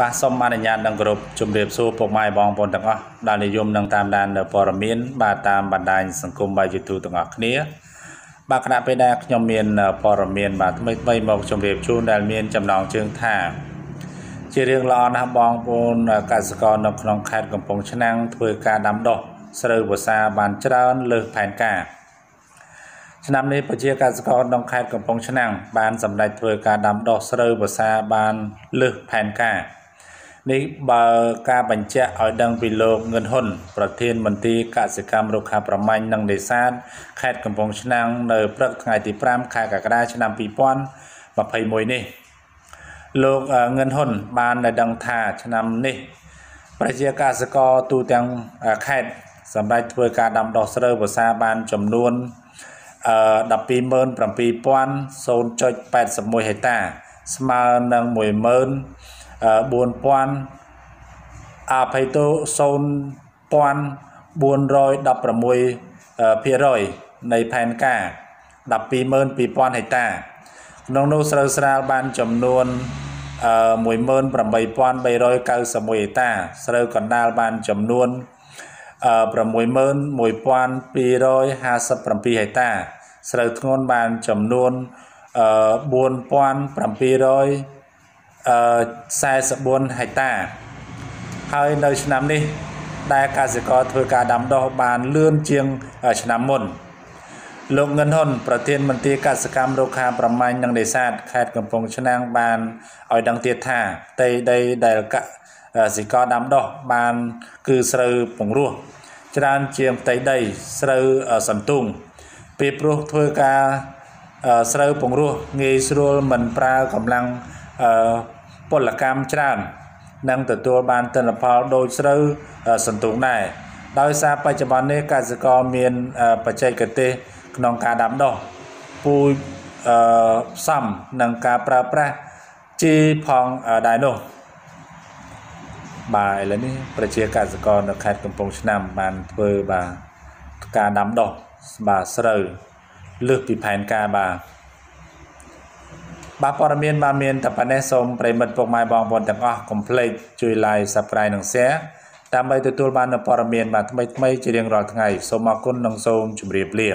បាទសូមអនុញ្ញាតនឹងគោរពជម្រាបសួរពុកម៉ែបងប្អូនទាំងអស់ដែលនិយមនឹងតាមដាននៅព័ត៌មាន បាទតាមបណ្ដាញសង្គមបាទ YouTube ទាំងអស់គ្នាបាទគណៈពេលដែលខ្ញុំមានព័ត៌មានបាទថ្មីថ្មីមកជម្រាបជូនដែលមានចំណងជើងថាជារឿងល្អណាស់បងប្អូនកសិករនៅក្នុងខេត្តកំពង់ឆ្នាំងធ្វើការដាំដុះស្រូវវស្សាបានច្រើនលើសផែនការឆ្នាំនេះប្រជាកសិករក្នុងខេត្តកំពង់ឆ្នាំងបានសម្រេចធ្វើការដាំដុះស្រូវវស្សាបានលើសផែនការនេះបើការបញ្ជាក់ឲ្យដឹងពីលោកងឿនហ៊ុនប្រធានមន្ត្រីកសិកម្មរុក្ខាប្រមាញ់និងនេសាទខេត្តកំពង់ឆ្នាំងនៅព្រឹកថ្ងៃទី5ខែកក្កដាឆ្នាំ2021នេះលោកងឿនហ៊ុនបានដឹងថាឆ្នាំនេះប្រជាកសិករទូទាំងខេត្តសម្រាប់ធ្វើការដាំដុះស្រូវវស្សាបានចំនួន127,081ហិកតាស្មើនឹង1 4000អភ័យទោ0416%នៃផែនការ122,000ហិកតាក្នុងនោះស្រូវស្រាលបានចំនួន18391ហិកតាស្រូវកណ្ដាលបានចំនួន61257ហិកតាស្រូវធ្ងន់បានចំនួន4700 44ហិកតា ហើយនៅឆ្នាំនេះ ដែលកសិករធ្វើការដាំដុះបានលឿនជាងឆ្នាំមុន លោកងិនហ៊ុនប្រធានមន្ត្រីកសកម្មរុក្ខាប្រមាញ់និងនេសាទខេត្តកំពង់ឆ្នាំងបានឲ្យដឹងទៀតថាផ្ទៃដីដែលកសិករដាំដុះបានគឺស្រូវពង្រោះច្រើនជាងផ្ទៃដីស្រូវសំទុងពេលព្រោះធ្វើការស្រូវពង្រោះងាយស្រួលមិនប្រើកម្លាំងពលកម្មច្រើននិងទទួលបានទិន្នផលដូចស្រូវសន្ទុះដែរដោយសារបច្ចុប្បន្ននេះកសិករមានបច្ចេកទេសក្នុងការដាំដុះពូជផ្សំនិងការប្រើប្រាស់ជីផងដែរនោះបាទឥឡូវនេះប្រជាកសិករនៅខេត្តកំពង់ឆ្នាំបានធ្វើបាទការដាំដុះបាទស្រូវលើសពីផែនការបាទបាទព័ត៌មានបាទមានតែប៉ុណ្ណេះសូមប្រិមិត្តពុកម៉ែបងប្អូនទាំងអស់កុំភ្លេចជួយ like subscribe និង share តាមបីទទួលបាននូវព័ត៌មានបាទថ្មីៗជារៀងរាល់ថ្ងៃសូមអរគុណនិងសូមជម្រាបលា